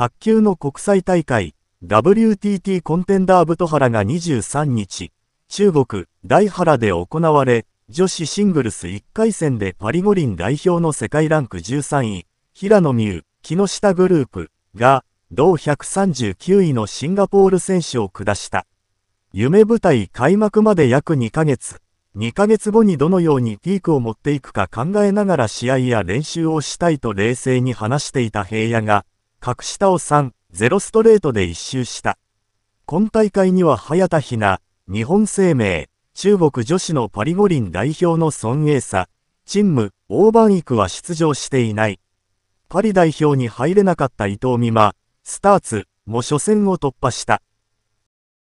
卓球の国際大会 WTT コンテンダーブトハラが23日、中国大原で行われ、女子シングルス1回戦でパリ五輪代表の世界ランク13位、平野美宇、木下グループが、同139位のシンガポール選手を下した。夢舞台開幕まで約2ヶ月、2ヶ月後にどのようにピークを持っていくか考えながら試合や練習をしたいと冷静に話していた平野が、格下を3、0ストレートで一周した。今大会には早田ひな、日本生命、中国女子のパリ五輪代表の孫英佐、チンム、番育は出場していない。パリ代表に入れなかった伊藤美誠、スターツも初戦を突破した。